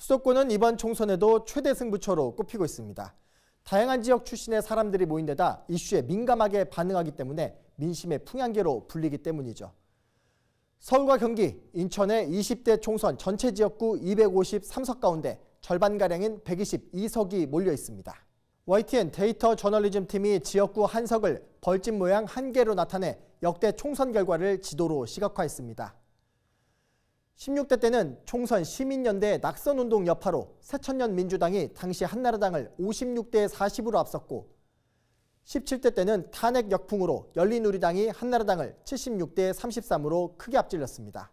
수도권은 이번 총선에도 최대 승부처로 꼽히고 있습니다. 다양한 지역 출신의 사람들이 모인 데다 이슈에 민감하게 반응하기 때문에 민심의 풍향계로 불리기 때문이죠. 서울과 경기, 인천의 20대 총선 전체 지역구 253석 가운데 절반가량인 122석이 몰려 있습니다. YTN 데이터 저널리즘 팀이 지역구 한 석을 벌집 모양 한 개로 나타내 역대 총선 결과를 지도로 시각화했습니다. 16대 때는 총선 시민연대 낙선운동 여파로 새천년 민주당이 당시 한나라당을 56대 40으로 앞섰고 17대 때는 탄핵 역풍으로 열린우리당이 한나라당을 76대 33으로 크게 앞질렀습니다.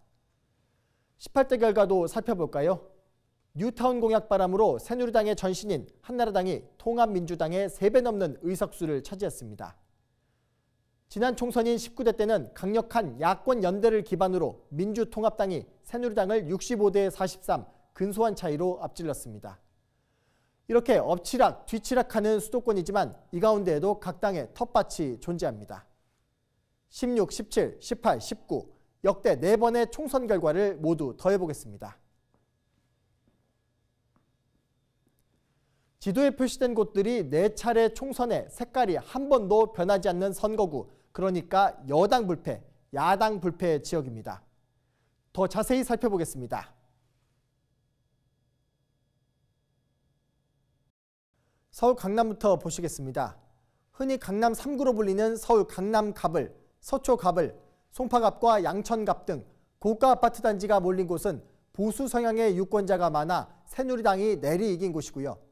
18대 결과도 살펴볼까요? 뉴타운 공약 바람으로 새누리당의 전신인 한나라당이 통합민주당의 3배 넘는 의석수를 차지했습니다. 지난 총선인 19대 때는 강력한 야권 연대를 기반으로 민주통합당이 새누리당을 65대 43 근소한 차이로 앞질렀습니다. 이렇게 엎치락 뒤치락하는 수도권이지만 이 가운데에도 각 당의 텃밭이 존재합니다. 16, 17, 18, 19 역대 4번의 총선 결과를 모두 더해보겠습니다. 지도에 표시된 곳들이 네 차례 총선에 색깔이 한 번도 변하지 않는 선거구, 그러니까 여당 불패, 야당 불패 지역입니다. 더 자세히 살펴보겠습니다. 서울 강남부터 보시겠습니다. 흔히 강남 3구로 불리는 서울 강남갑을, 서초갑을, 송파갑과 양천갑 등 고가 아파트 단지가 몰린 곳은 보수 성향의 유권자가 많아 새누리당이 내리 이긴 곳이고요.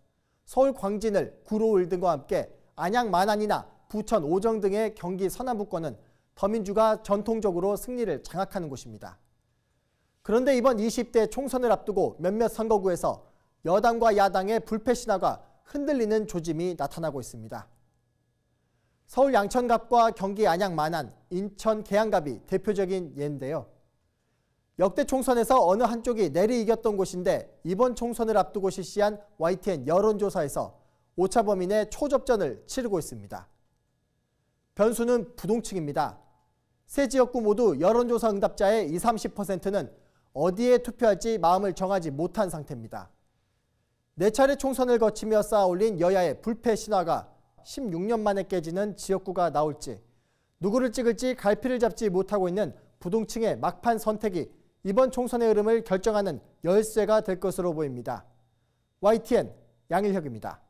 서울 광진을 구로울 등과 함께 안양 만안이나 부천 오정 등의 경기 서남부권은 더민주가 전통적으로 승리를 장악하는 곳입니다. 그런데 이번 20대 총선을 앞두고 몇몇 선거구에서 여당과 야당의 불패 신화가 흔들리는 조짐이 나타나고 있습니다. 서울 양천갑과 경기 안양 만안, 인천 계양갑이 대표적인 예인데요. 역대 총선에서 어느 한쪽이 내리 이겼던 곳인데 이번 총선을 앞두고 실시한 YTN 여론조사에서 오차 범인의 초접전을 치르고 있습니다. 변수는 부동층입니다. 세 지역구 모두 여론조사 응답자의 20, 30%는 어디에 투표할지 마음을 정하지 못한 상태입니다. 네 차례 총선을 거치며 쌓아올린 여야의 불패 신화가 16년 만에 깨지는 지역구가 나올지 누구를 찍을지 갈피를 잡지 못하고 있는 부동층의 막판 선택이 이번 총선의 흐름을 결정하는 열쇠가 될 것으로 보입니다. YTN 양일혁입니다.